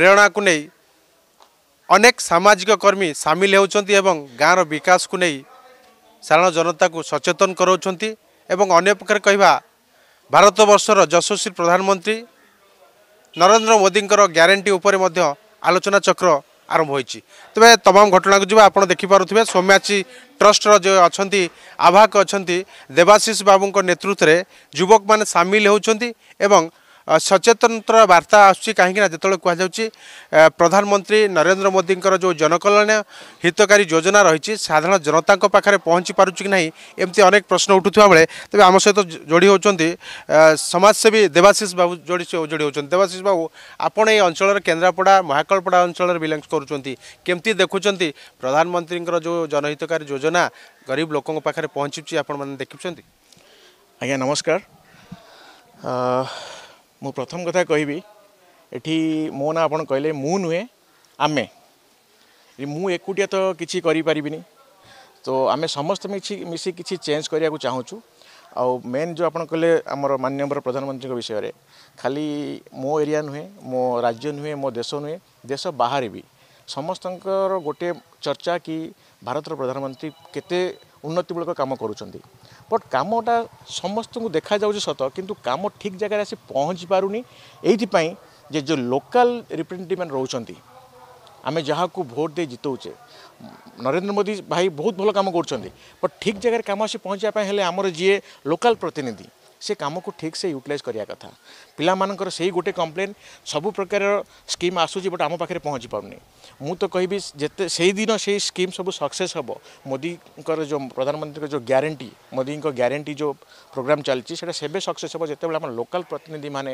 ପ୍ରେରଣାକୁ ନେଇ ଅନେକ ସାମାଜିକ କର୍ମୀ ସାମିଲ ହେଉଛନ୍ତି ଏବଂ ଗାଁର ବିକାଶକୁ ନେଇ ସାଧାରଣ ଜନତାକୁ ସଚେତନ କରାଉଛନ୍ତି ଏବଂ ଅନ୍ୟ ପକ୍ଷରେ କହିବା ଭାରତବର୍ଷର ଯଶସ୍ୱୀ ପ୍ରଧାନମନ୍ତ୍ରୀ ନରେନ୍ଦ୍ର ମୋଦିଙ୍କର ଗ୍ୟାରେଣ୍ଟି ଉପରେ ମଧ୍ୟ ଆଲୋଚନା ଚକ୍ର ଆରମ୍ଭ ହୋଇଛି ତେବେ ତମାମ ଘଟଣାକୁ ଯିବା ଆପଣ ଦେଖିପାରୁଥିବେ ସୋମ୍ୟାଚି ଟ୍ରଷ୍ଟର ଯେ ଅଛନ୍ତି ଆବାହକ ଅଛନ୍ତି ଦେବାଶିଷ ବାବୁଙ୍କ ନେତୃତ୍ୱରେ ଯୁବକମାନେ ସାମିଲ ହେଉଛନ୍ତି ଏବଂ सचेतन वार्ता आसु काहीँक कु प्रधानमन्त्री नरेन्द्र मोदीको जो जनकल्याण हितकारी योजना जोजना रहे पहची पारु कि नै एमि अनेक प्रश्न उठु तपाईँ आम सहित जोड़ी जोडीहेन् समसेवी देवाशिष बाबु जोडीहेन् देवाशिष बाबु आउँ अञ्चल केन्द्रापडा महाकालपडा अञ्चल बिलङ्स गर्ु के प्रधानमंत्री प्रधानमन्त्रीको जो जनहितकारी योजना गरीब लोक पार्नु पहचु चाहिँ आपु नमस्कार ମୁଁ ପ୍ରଥମ କଥା କହିବି ଏଠି ମୋ ନାଁ ଆପଣ କହିଲେ ମୁଁ ନୁହେଁ ଆମେ ମୁଁ ଏକୁଟିଆ ତ କିଛି କରିପାରିବିନି ତ ଆମେ ସମସ୍ତେ ମିଶି ମିଶି କିଛି ଚେଞ୍ଜ କରିବାକୁ ଚାହୁଁଛୁ ଆଉ ମେନ୍ ଯେଉଁ ଆପଣ କହିଲେ ଆମର ମାନ୍ୟବର ପ୍ରଧାନମନ୍ତ୍ରୀଙ୍କ ବିଷୟରେ ଖାଲି ମୋ ଏରିଆ ନୁହେଁ ମୋ ରାଜ୍ୟ ନୁହେଁ ମୋ ଦେଶ ନୁହେଁ ଦେଶ ବାହାରେ ବି ସମସ୍ତଙ୍କର ଗୋଟିଏ ଚର୍ଚ୍ଚା କି ଭାରତର ପ୍ରଧାନମନ୍ତ୍ରୀ କେତେ ଉନ୍ନତିମୂଳକ କାମ କରୁଛନ୍ତି ବଟ୍ କାମଟା ସମସ୍ତଙ୍କୁ ଦେଖାଯାଉଛି ସତ କିନ୍ତୁ କାମ ଠିକ୍ ଜାଗାରେ ଆସି ପହଞ୍ଚି ପାରୁନି ଏଇଥିପାଇଁ ଯେ ଯେଉଁ ଲୋକାଲ ରିପ୍ରେଜେଣ୍ଟେଟିଭ୍ ମାନେ ରହୁଛନ୍ତି ଆମେ ଯାହାକୁ ଭୋଟ ଦେଇ ଜିତଉଛେ ନରେନ୍ଦ୍ର ମୋଦି ଭାଇ ବହୁତ ଭଲ କାମ କରୁଛନ୍ତି ବଟ୍ ଠିକ୍ ଜାଗାରେ କାମ ଆସି ପହଞ୍ଚିବା ପାଇଁ ହେଲେ ଆମର ଯିଏ ଲୋକାଲ ପ୍ରତିନିଧି ସେ କାମକୁ ଠିକ୍ ସେ ୟୁଟିଲାଇଜ୍ କରିବା କଥା ପିଲାମାନଙ୍କର ସେଇ ଗୋଟେ କମ୍ପ୍ଲେନ୍ ସବୁ ପ୍ରକାର ସ୍କିମ୍ ଆସୁଛି ବଟ୍ ଆମ ପାଖରେ ପହଞ୍ଚି ପାରୁନି ମୁଁ ତ କହିବି ଯେତେ ସେଇଦିନ ସେଇ ସ୍କିମ୍ ସବୁ ସକ୍ସେସ୍ ହେବ ମୋଦିଙ୍କର ଯେଉଁ ପ୍ରଧାନମନ୍ତ୍ରୀଙ୍କ ଯେଉଁ ଗ୍ୟାରେଣ୍ଟି ମୋଦିଙ୍କ ଗ୍ୟାରେଣ୍ଟି ଯେଉଁ ପ୍ରୋଗ୍ରାମ୍ ଚାଲିଛି ସେଇଟା ସେବେ ସକ୍ସେସ୍ ହେବ ଯେତେବେଳେ ଆମ ଲୋକାଲ୍ ପ୍ରତିନିଧିମାନେ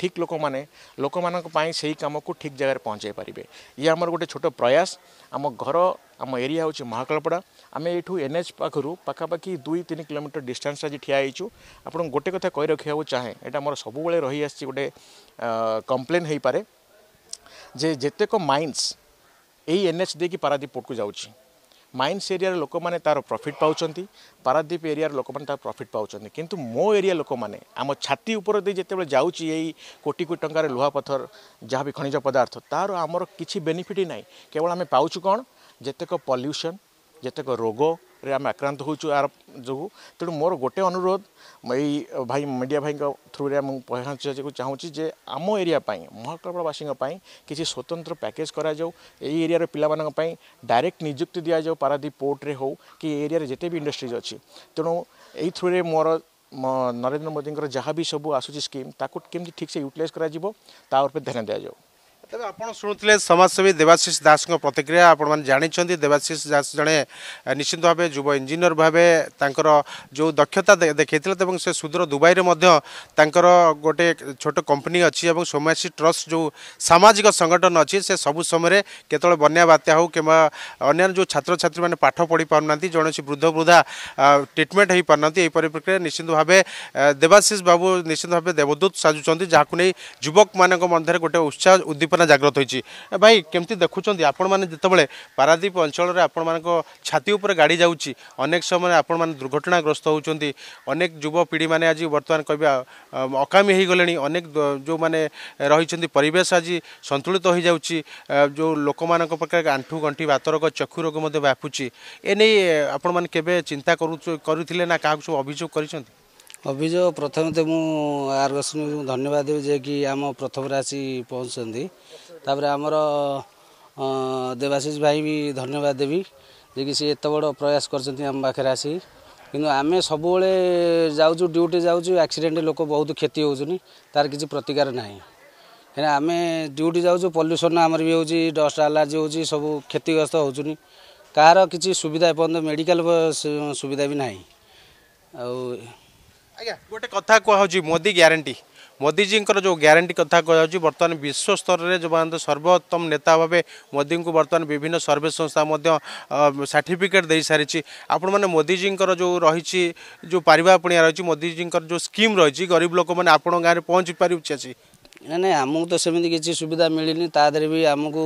ଠିକ୍ ଲୋକମାନେ ଲୋକମାନଙ୍କ ପାଇଁ ସେଇ କାମକୁ ଠିକ୍ ଜାଗାରେ ପହଞ୍ଚାଇ ପାରିବେ ଇଏ ଆମର ଗୋଟେ ଛୋଟ ପ୍ରୟାସ ଆମ ଘର ଆମ ଏରିଆ ହେଉଛି ମହାକାଳପଡ଼ା ଆମେ ଏଇଠୁ ଏନ୍ ଏଚ୍ ପାଖରୁ ପାଖାପାଖି ଦୁଇ ତିନି କିଲୋମିଟର ଡିଷ୍ଟାନ୍ସ ଆଜି ଠିଆ ହେଇଛୁ ଆପଣଙ୍କୁ ଗୋଟେ କଥା କହି ରଖିବାକୁ ଚାହେଁ ଏଇଟା ମୋର ସବୁବେଳେ ରହିଆସିଛି ଗୋଟେ କମ୍ପ୍ଲେନ୍ ହେଇପାରେ ଯେ ଯେତେକ ମାଇନ୍ସ ଏଇ ଏନ୍ ଏଚ୍ ଦେଇକି ପାରାଦ୍ୱୀପ ପୋର୍ଟକୁ ଯାଉଛି ମାଇନ୍ସ ଏରିଆର ଲୋକମାନେ ତା'ର ପ୍ରଫିଟ୍ ପାଉଛନ୍ତି ପାରାଦ୍ୱୀପ ଏରିଆର ଲୋକମାନେ ତା'ର ପ୍ରଫିଟ୍ ପାଉଛନ୍ତି କିନ୍ତୁ ମୋ ଏରିଆ ଲୋକମାନେ ଆମ ଛାତି ଉପର ଦେଇ ଯେତେବେଳେ ଯାଉଛି ଏଇ କୋଟି କୋଟି ଟଙ୍କାର ଲୁହାପଥର ଯାହା ବି ଖଣିଜ ପଦାର୍ଥ ତା'ର ଆମର କିଛି ବେନିଫିଟ୍ ନାହିଁ କେବଳ ଆମେ ପାଉଛୁ କ'ଣ ଯେତେକ ପଲ୍ୟୁସନ୍ ଯେତେକ ରୋଗରେ ଆମେ ଆକ୍ରାନ୍ତ ହେଉଛୁ ଏହାର ଯୋଗୁଁ ତେଣୁ ମୋର ଗୋଟେ ଅନୁରୋଧ ଏଇ ଭାଇ ମିଡ଼ିଆ ଭାଇଙ୍କ ଥ୍ରୁରେ ମୁଁ ପହଞ୍ଚାଇବାକୁ ଚାହୁଁଛି ଯେ ଆମ ଏରିଆ ପାଇଁ ମହାକାଳବାସୀଙ୍କ ପାଇଁ କିଛି ସ୍ୱତନ୍ତ୍ର ପ୍ୟାକେଜ୍ କରାଯାଉ ଏଇ ଏରିଆର ପିଲାମାନଙ୍କ ପାଇଁ ଡାଇରେକ୍ଟ ନିଯୁକ୍ତି ଦିଆଯାଉ ପାରାଦ୍ୱୀପ ପୋର୍ଟରେ ହେଉ କି ଏ ଏରିଆରେ ଯେତେ ବି ଇଣ୍ଡଷ୍ଟ୍ରିଜ୍ ଅଛି ତେଣୁ ଏଇ ଥ୍ରୁରେ ମୋର ନରେନ୍ଦ୍ର ମୋଦିଙ୍କର ଯାହା ବି ସବୁ ଆସୁଛି ସ୍କିମ୍ ତାକୁ କେମିତି ଠିକ୍ସେ ୟୁଟିଲାଇଜ୍ କରାଯିବ ତା ଉପରେ ଧ୍ୟାନ ଦିଆଯାଉ ତେବେ ଆପଣ ଶୁଣୁଥିଲେ ସମାଜସେବୀ ଦେବାଶିଷ ଦାସଙ୍କ ପ୍ରତିକ୍ରିୟା ଆପଣମାନେ ଜାଣିଛନ୍ତି ଦେବାଶିଷ ଦାସ ଜଣେ ନିଶ୍ଚିନ୍ତ ଭାବେ ଯୁବ ଇଞ୍ଜିନିୟର ଭାବେ ତାଙ୍କର ଯେଉଁ ଦକ୍ଷତା ଦେଖାଇଥିଲେ ଏବଂ ସେ ସୁଦୂର ଦୁବାଇରେ ମଧ୍ୟ ତାଙ୍କର ଗୋଟେ ଛୋଟ କମ୍ପାନୀ ଅଛି ଏବଂ ସୋମୟାସୀ ଟ୍ରଷ୍ଟ ଯେଉଁ ସାମାଜିକ ସଂଗଠନ ଅଛି ସେ ସବୁ ସମୟରେ କେତେବେଳେ ବନ୍ୟା ବାତ୍ୟା ହେଉ କିମ୍ବା ଅନ୍ୟାନ୍ୟ ଯେଉଁ ଛାତ୍ରଛାତ୍ରୀମାନେ ପାଠ ପଢ଼ି ପାରୁନାହାନ୍ତି ଜଣେସି ବୃଦ୍ଧ ବୃଦ୍ଧା ଟ୍ରିଟମେଣ୍ଟ ହୋଇପାରୁନାହାନ୍ତି ଏହି ପରିପ୍ରେକ୍ଷୀରେ ନିଶ୍ଚିନ୍ତ ଭାବେ ଦେବାଶିଷ ବାବୁ ନିଶ୍ଚିନ୍ତ ଭାବେ ଦେବଦୂତ ସାଜୁଛନ୍ତି ଯାହାକୁ ନେଇ ଯୁବକମାନଙ୍କ ମଧ୍ୟରେ ଗୋଟେ ଉତ୍ସାହ ଉଦ୍ଦୀପ চেতনা জাগ্রত হয়েছি ভাই কেমতি দেখুছেন আপন মানে যেতবে পারাদ্বীপ অঞ্চলের আপন মান ছাতি উপরে গাড়ি যাচ্ছি অনেক সময় আপন মানে দুর্ঘটনাগ্রস্ত হচ্ছেন অনেক যুবপিঢ়ি মানে আজ বর্তমান কবে অকামি হয়ে গলে অনেক যে রয়েছেন পরিবেশ আজ সন্তুলিত হয়ে যাচ্ছি যে লোক মানুষ প্রকার আঁঠু গণ্ঠি বাত ରୋଗ ଚକ୍ଷୁ ରୋଗ ମଧ୍ୟ ବ୍ୟାପୁଛି ଏ ନେଇ ଆପଣମାନେ କେବେ ଚିନ୍ତା କରୁଥିଲେ ନା କାହାକୁ ସବୁ ଅଭିଯୋଗ କରିଛନ୍ତି अभिज प्रथम त म आर्ग्मी धन्यवाद देउ जेक आम प्रथम आसि पहुँच तर देवाशिष भाइ वि धन्यवाद देकी सि एबड प्रयास गरिन्छ आम पाख्या आसु आमे सबै जाउछु ड्युटी जाउँछु एक्सिडेन्ट लोक बहुत क्षति हौँ नि तर कि प्रतिकार नै किन आमे ड्युटी जाउँछु पल्युसन आम डलर्जी हुन्छ सबै क्षतिग्रस्त हौनि सुविधा पर्यो मेडिकल सुविधा नै आउ अँ् गोटे कथा मोदी मोदीजीको जो ग्यारेन्टी कथा स्तर विश्वस्तर जो सर्वोत्तम नेता भावे मोदीको बर्तन विभिन्न सर्वेसंस्थान सर्टिफिकेट दिइसि मोदी मोदीजीको जो रहि मोदी मोदीजीको जो स्किम रहेछ नै नै आमु त सि सुविधा मिलेन भी आमुक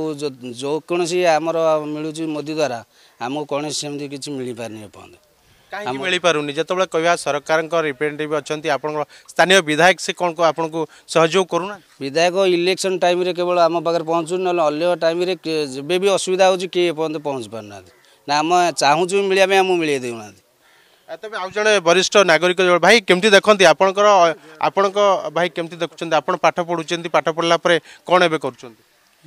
जो किसिम आमु मोदीद्वारा आमि मिलिपार କାହିଁକି ମିଳିପାରୁନି ଯେତେବେଳେ କହିବା ସରକାରଙ୍କ ରିପ୍ରେଜେଣ୍ଟେଟିଭ୍ ଅଛନ୍ତି ଆପଣଙ୍କ ସ୍ଥାନୀୟ ବିଧାୟକ ସେ କ'ଣ ଆପଣଙ୍କୁ ସହଯୋଗ କରୁନା ବିଧାୟକ ଇଲେକ୍ସନ୍ ଟାଇମ୍ରେ କେବଳ ଆମ ପାଖରେ ପହଞ୍ଚୁନି ନହେଲେ ଅନ୍ୟ ଟାଇମ୍ରେ ଯେବେ ବି ଅସୁବିଧା ହେଉଛି କିଏ ଏପର୍ଯ୍ୟନ୍ତ ପହଞ୍ଚି ପାରୁନାହାନ୍ତି ନା ଆମେ ଚାହୁଁଛୁ ମିଳିବା ପାଇଁ ଆମକୁ ମିଳେଇ ଦେଉନାହାନ୍ତି ତେବେ ଆଉ ଜଣେ ବରିଷ୍ଠ ନାଗରିକ ଭାଇ କେମିତି ଦେଖନ୍ତି ଆପଣଙ୍କର ଆପଣଙ୍କ ଭାଇ କେମିତି ଦେଖୁଛନ୍ତି ଆପଣ ପାଠ ପଢ଼ୁଛନ୍ତି ପାଠ ପଢ଼ିଲା ପରେ କ'ଣ ଏବେ କରୁଛନ୍ତି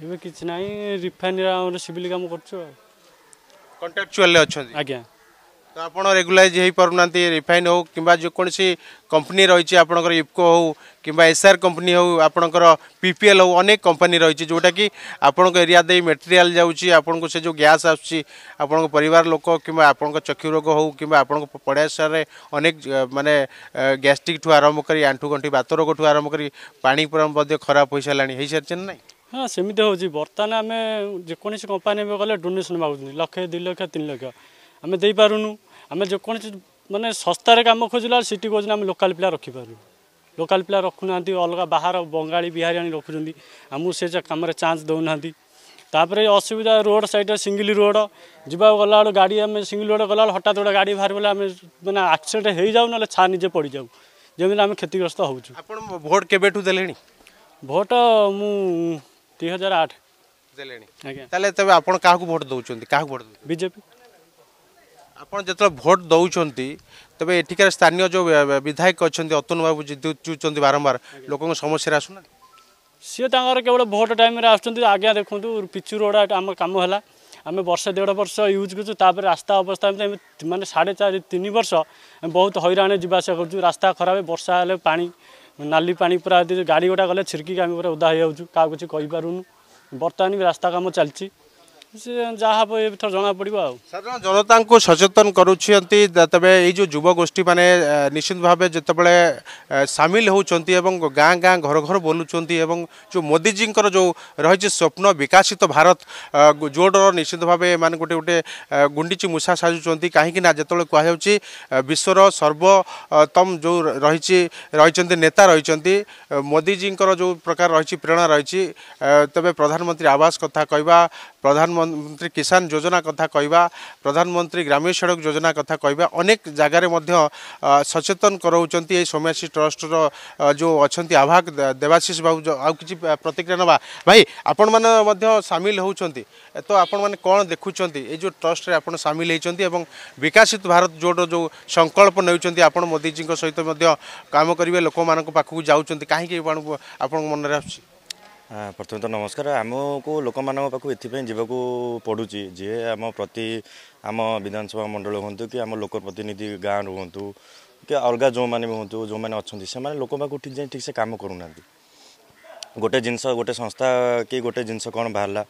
ଏବେ କିଛି ନାହିଁ ରିଫାଇନରେ ଆମର ସିଭିଲ୍ କାମ କରୁଛୁ ଆଉ କଣ୍ଟ୍ରାକ୍ଚୁଆଲ୍ରେ ଅଛନ୍ତି ଆଜ୍ଞା ତ ଆପଣ ରେଗୁଲାଇଜ୍ ହେଇପାରୁନାହାନ୍ତି ରିଫାଇନ୍ ହେଉ କିମ୍ବା ଯେକୌଣସି କମ୍ପାନୀ ରହିଛି ଆପଣଙ୍କର ଇଫ୍କୋ ହେଉ କିମ୍ବା ଏସ୍ଆର୍ କମ୍ପାନୀ ହେଉ ଆପଣଙ୍କର ପିପିଏଲ୍ ହେଉ ଅନେକ କମ୍ପାନୀ ରହିଛି ଯେଉଁଟାକି ଆପଣଙ୍କ ଏରିଆ ଦେଇ ମେଟେରିଆଲ୍ ଯାଉଛି ଆପଣଙ୍କୁ ସେ ଯେଉଁ ଗ୍ୟାସ୍ ଆସୁଛି ଆପଣଙ୍କ ପରିବାର ଲୋକ କିମ୍ବା ଆପଣଙ୍କ ଚକ୍ଷୁ ରୋଗ ହେଉ କିମ୍ବା ଆପଣଙ୍କ ପଡ଼ାଶାରେ ଅନେକ ମାନେ ଗ୍ୟାଷ୍ଟ୍ରିକ୍ଠୁ ଆରମ୍ଭ କରି ଆଣ୍ଠୁ ଗଣ୍ଠି ବାତ ରୋଗଠୁ ଆରମ୍ଭ କରି ପାଣି ମଧ୍ୟ ଖରାପ ହୋଇସାରିଲାଣି ହୋଇସାରିଛି ନା ନାହିଁ ହଁ ସେମିତି ହେଉଛି ବର୍ତ୍ତମାନ ଆମେ ଯେକୌଣସି କମ୍ପାନୀ ଗଲେ ଡୋନେସନ୍ ମାଗୁଛନ୍ତି ଲକ୍ଷେ ଦୁଇ ଲକ୍ଷ ତିନି ଲକ୍ଷ ଆମେ ଦେଇପାରୁନୁ ଆମେ ଯେକୌଣସି ମାନେ ଶସ୍ତାରେ କାମ ଖୋଜିଲା ସିଟି କହୁଛନ୍ତି ଆମେ ଲୋକାଲ ପିଲା ରଖିପାରୁନୁ ଲୋକାଲ ପିଲା ରଖୁନାହାନ୍ତି ଅଲଗା ବାହାର ବଙ୍ଗାଳୀ ବିହାରୀ ଆଣି ରଖୁଛନ୍ତି ଆମକୁ ସେ କାମରେ ଚାନ୍ସ ଦେଉନାହାନ୍ତି ତାପରେ ଅସୁବିଧା ରୋଡ଼ ସାଇଡ଼ରେ ସିଙ୍ଗିଲ ରୋଡ଼ ଯିବା ଗଲାବେଳୁ ଗାଡ଼ି ଆମେ ସିଙ୍ଗିଲ ରୋଡ଼ ଗଲାବେଳେ ହଠାତ୍ ଗୋଟେ ଗାଡ଼ି ବାହାରି ଗଲେ ଆମେ ମାନେ ଆକ୍ସିଡେଣ୍ଟ ହେଇଯାଉ ନହେଲେ ଛା ନିଜେ ପଡ଼ିଯାଉ ଯେମିତି ଆମେ କ୍ଷତିଗ୍ରସ୍ତ ହେଉଛୁ ଆପଣ ଭୋଟ କେବେଠୁ ଦେଲେଣି ଭୋଟ ମୁଁ ଦୁଇ ହଜାର ଆଠ ଦେଲେଣି ଆଜ୍ଞା ତାହେଲେ ତେବେ ଆପଣ କାହାକୁ ଭୋଟ ଦେଉଛନ୍ତି କାହାକୁ ଭୋଟ ବିଜେପି ଆପଣ ଯେତେବେଳେ ଭୋଟ ଦେଉଛନ୍ତି ତେବେ ଏଠିକାର ସ୍ଥାନୀୟ ଯେଉଁ ବିଧାୟକ ଅଛନ୍ତି ଅତନୁ ବାବୁ ଜିତୁଛନ୍ତି ବାରମ୍ବାର ଲୋକଙ୍କ ସମସ୍ୟାରେ ଆସୁନା ସିଏ ତାଙ୍କର କେବଳ ଭୋଟ ଟାଇମ୍ରେ ଆସୁଛନ୍ତି ଆଜ୍ଞା ଦେଖନ୍ତୁ ପିଚୁ ରୋଡ଼ ଆମ କାମ ହେଲା ଆମେ ବର୍ଷେ ଦେଢ଼ ବର୍ଷ ୟୁଜ୍ କରୁଛୁ ତାପରେ ରାସ୍ତା ଅବସ୍ଥା ଏମିତି ମାନେ ସାଢ଼େ ଚାରି ତିନି ବର୍ଷ ଆମେ ବହୁତ ହଇରାଣ ଯିବା ଆସିବା କରୁଛୁ ରାସ୍ତା ଖରାପ ବର୍ଷା ହେଲେ ପାଣି ନାଲି ପାଣି ପୁରା ଗାଡ଼ି ଗୋଟା ଗଲେ ଛିର୍କିକି ଆମେ ପୁରା ଓଦା ହେଇଯାଉଛୁ କାହାକୁ କିଛି କହିପାରୁନୁ ବର୍ତ୍ତମାନ ବି ରାସ୍ତା କାମ ଚାଲିଛି ଯାହା ହେବ ଏଥର ଜଣାପଡ଼ିବ ଆଉ ସାଧାରଣ ଜନତାଙ୍କୁ ସଚେତନ କରୁଛନ୍ତି ତେବେ ଏଇ ଯେଉଁ ଯୁବଗୋଷ୍ଠୀମାନେ ନିଶ୍ଚିତ ଭାବେ ଯେତେବେଳେ ସାମିଲ ହେଉଛନ୍ତି ଏବଂ ଗାଁ ଗାଁ ଘର ଘର ବୋଲୁଛନ୍ତି ଏବଂ ଯେଉଁ ମୋଦିଜୀଙ୍କର ଯେଉଁ ରହିଛି ସ୍ୱପ୍ନ ବିକାଶିତ ଭାରତ ଯୋଡ଼ର ନିଶ୍ଚିତ ଭାବେ ଏମାନେ ଗୋଟେ ଗୋଟେ ଗୁଣ୍ଡିଚି ମୂଷା ସାଜୁଛନ୍ତି କାହିଁକିନା ଯେତେବେଳେ କୁହାଯାଉଛି ବିଶ୍ୱର ସର୍ବୋତ୍ତମ ଯେଉଁ ରହିଛି ରହିଛନ୍ତି ନେତା ରହିଛନ୍ତି ମୋଦିଜୀଙ୍କର ଯେଉଁ ପ୍ରକାର ରହିଛି ପ୍ରେରଣା ରହିଛି ତେବେ ପ୍ରଧାନମନ୍ତ୍ରୀ ଆବାସ କଥା କହିବା প্রধানমন্ত্রী কিষান যোজনা কথা কহা প্রধানমন্ত্রী গ্রাম্য সড়ক যোজনা কথা কহা অনেক জায়গার জায়গায় সচেতন করছেন এই সৌম্যাশী ট্রষ্টর যে অনেক আবাহক দেবাশিষ বাবু আছে প্রতিক্রিয়া নেওয়া ভাই আপন মানে সামিল হচ্ছেন তো আপন মানে কম দেখুম এই যে ট্রষ্টে আপনার সামিল হয়েছেন এবং বিকশিত ভারত জোটর যে সংকল্প নেছেন আপনার মোদিজী সহ কাম করবে লোক পাখক যাচ্ছেন কিন্তু আপনার মনে আসছে ପ୍ରଥମେ ତ ନମସ୍କାର ଆମକୁ ଲୋକମାନଙ୍କ ପାଖକୁ ଏଥିପାଇଁ ଯିବାକୁ ପଡ଼ୁଛି ଯିଏ ଆମ ପ୍ରତି ଆମ ବିଧାନସଭା ମଣ୍ଡଳ ହୁଅନ୍ତୁ କି ଆମ ଲୋକ ପ୍ରତିନିଧି ଗାଁ ରୁହନ୍ତୁ କି ଅଲଗା ଯେଉଁମାନେ ବି ହୁଅନ୍ତୁ ଯେଉଁମାନେ ଅଛନ୍ତି ସେମାନେ ଲୋକ ପାଖକୁ ଠିକ୍ ଯାଇ ଠିକ୍ସେ କାମ କରୁନାହାନ୍ତି ଗୋଟେ ଜିନିଷ ଗୋଟେ ସଂସ୍ଥା କି ଗୋଟେ ଜିନିଷ କ'ଣ ବାହାରିଲା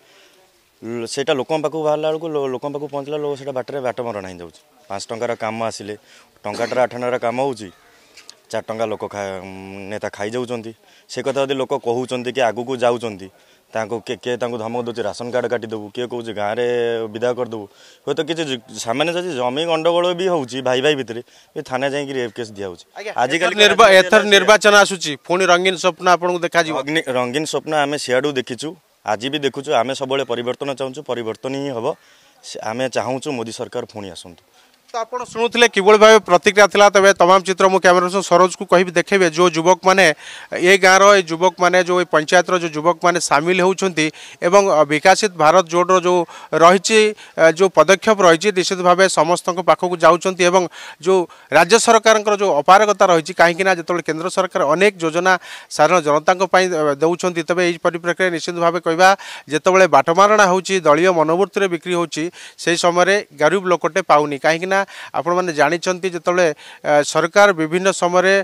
ସେଇଟା ଲୋକଙ୍କ ପାଖକୁ ବାହାରିଲା ବେଳକୁ ଲୋକଙ୍କ ପାଖକୁ ପହଞ୍ଚିଲା ଲୋକ ସେଇଟା ବାଟରେ ବାଟ ବାଟମରଣା ହେଇଯାଉଛି ପାଞ୍ଚ ଟଙ୍କାର କାମ ଆସିଲେ ଟଙ୍କାଟାର ଆଠ ଟଙ୍କାର କାମ ହେଉଛି ଚାରି ଟଙ୍କା ଲୋକ ନେତା ଖାଇଯାଉଛନ୍ତି ସେ କଥା ଯଦି ଲୋକ କହୁଛନ୍ତି କି ଆଗକୁ ଯାଉଛନ୍ତି ତାଙ୍କୁ କିଏ କିଏ ତାଙ୍କୁ ଧମକ ଦେଉଛି ରାସନ କାର୍ଡ଼ କାଟିଦେବୁ କିଏ କହୁଛି ଗାଁରେ ବିଦା କରିଦେବୁ ହୁଏତ କିଛି ସାମାନ୍ୟ ଯଦି ଜମି ଗଣ୍ଡଗୋଳ ବି ହେଉଛି ଭାଇ ଭାଇ ଭିତରେ ଏ ଥାନା ଯାଇକି ରେପ୍ କେସ୍ ଦିଆହେଉଛି ଆଜିକାଲି ଏଥର ନିର୍ବାଚନ ଆସୁଛି ପୁଣି ରଙ୍ଗୀନ ସ୍ୱପ୍ନ ଆପଣଙ୍କୁ ଦେଖାଯିବ ରଙ୍ଗୀନ ସ୍ୱପ୍ନ ଆମେ ସିଆଡ଼ୁ ଦେଖିଛୁ ଆଜି ବି ଦେଖୁଛୁ ଆମେ ସବୁବେଳେ ପରିବର୍ତ୍ତନ ଚାହୁଁଛୁ ପରିବର୍ତ୍ତନ ହିଁ ହେବ ଆମେ ଚାହୁଁଛୁ ମୋଦି ସରକାର ପୁଣି ଆସନ୍ତୁ তো ଆପଣ ଶୁଣୁଥିଲେ କିଭଳି ଭାବେ ପ୍ରତିକ୍ରିୟା ଥିଲା ତେବେ ତମାମ ଚିତ୍ର ମୁଁ କ୍ୟାମେରା ସରୋଜକୁ କହିବି ଦେଖେଇବେ ଯେଉଁ ଯୁବକମାନେ ଏ ଗାଁର ଏ ଯୁବକମାନେ ଯେଉଁ ଏ ପଞ୍ଚାୟତର ଯେଉଁ ଯୁବକମାନେ ସାମିଲ ହେଉଛନ୍ତି ଏବଂ ବିକାଶିତ ଭାରତ ଜୋଡ଼ର ଯେଉଁ ରହିଛି ଯେଉଁ ପଦକ୍ଷେପ ରହିଛି ନିଶ୍ଚିତ ଭାବେ ସମସ୍ତଙ୍କ ପାଖକୁ ଯାଉଛନ୍ତି ଏବଂ ଯେଉଁ ରାଜ୍ୟ ସରକାରଙ୍କର ଯେଉଁ ଅପାରଗତା ରହିଛି କାହିଁକିନା ଯେତେବେଳେ କେନ୍ଦ୍ର ସରକାର ଅନେକ ଯୋଜନା ସାଧାରଣ ଜନତାଙ୍କ ପାଇଁ ଦେଉଛନ୍ତି ତେବେ ଏହି ପରିପ୍ରେକ୍ଷୀରେ ନିଶ୍ଚିତ ଭାବେ କହିବା ଯେତେବେଳେ ବାଟମାରଣା ହେଉଛି ଦଳୀୟ ମନୋବୃତ୍ତିରେ ବିକ୍ରି ହେଉଛି ସେହି ସମୟରେ ଗରିବ ଲୋକଟେ ପାଉନି କାହିଁକିନା ଆପଣମାନେ ଜାଣିଛନ୍ତି ଯେତେବେଳେ ସରକାର ବିଭିନ୍ନ ସମୟରେ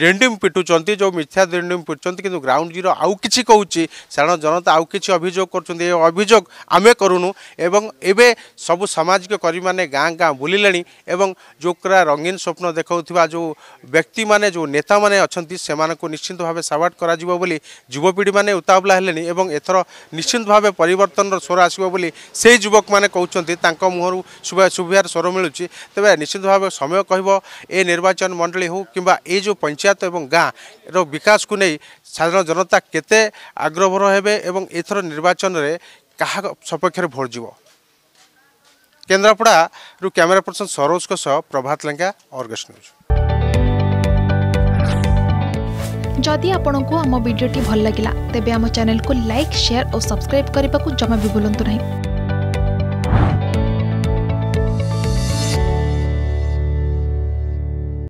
ରେଣ୍ଡିମ୍ ପିଟୁଛନ୍ତି ଯେଉଁ ମିଥ୍ୟା ରେଣ୍ଡିମ୍ ପିଟୁଛନ୍ତି କିନ୍ତୁ ଗ୍ରାଉଣ୍ଡ ଜିରୋ ଆଉ କିଛି କହୁଛି ସାଧାରଣ ଜନତା ଆଉ କିଛି ଅଭିଯୋଗ କରୁଛନ୍ତି ଏ ଅଭିଯୋଗ ଆମେ କରୁନୁ ଏବଂ ଏବେ ସବୁ ସାମାଜିକ କର୍ମୀମାନେ ଗାଁ ଗାଁ ବୁଲିଲେଣି ଏବଂ ଯେଉଁ ରଙ୍ଗୀନ ସ୍ୱପ୍ନ ଦେଖାଉଥିବା ଯେଉଁ ବ୍ୟକ୍ତିମାନେ ଯେଉଁ ନେତାମାନେ ଅଛନ୍ତି ସେମାନଙ୍କୁ ନିଶ୍ଚିନ୍ତ ଭାବେ ସାବାଟ କରାଯିବ ବୋଲି ଯୁବପିଢ଼ିମାନେ ଉତାବଲା ହେଲେଣି ଏବଂ ଏଥର ନିଶ୍ଚିନ୍ତ ଭାବେ ପରିବର୍ତ୍ତନର ସ୍ୱର ଆସିବ ବୋଲି ସେହି ଯୁବକମାନେ କହୁଛନ୍ତି ତାଙ୍କ ମୁହଁରୁ ଶୁଭିବାର ସ୍ୱର ମିଳୁଛି ତେବେ ନିଶ୍ଚିନ୍ତ ଭାବେ ସମୟ କହିବ ଏ ନିର୍ବାଚନ ମଣ୍ଡଳୀ ହେଉ କିମ୍ବା ଏ ଯେଉଁ পঞ্চায়েত এবং গাঁর বিকাশକୁ ନେଇ ସାଧାରଣ ଜନତା କେତେ ଆଗ୍ରହଭର ହେବେ ଏବଂ ଏଥର ନିର୍ବାଚନରେ କାହା ସପକ୍ଷରେ ଭୋଟ୍ ଯିବ କେନ୍ଦ୍ରାପଡ଼ାରୁ କ୍ୟାମେରା ପର୍ସନ ସରୋଜଙ୍କ ସହ ପ୍ରଭାତ ଲେଙ୍କା ଅର୍ଗସ୍ ନ୍ୟୁଜ୍ ଯଦି ଆପଣଙ୍କୁ ଆମ ଭିଡ଼ିଓଟି ଭଲ ଲାଗିଲା ତେବେ ଆମ ଚ୍ୟାନେଲକୁ ଲାଇକ୍ ସେୟାର ଓ ସବସ୍କ୍ରାଇବ୍ କରିବାକୁ ଜମା ବି ଭୁଲନ୍ତୁ ନାହିଁ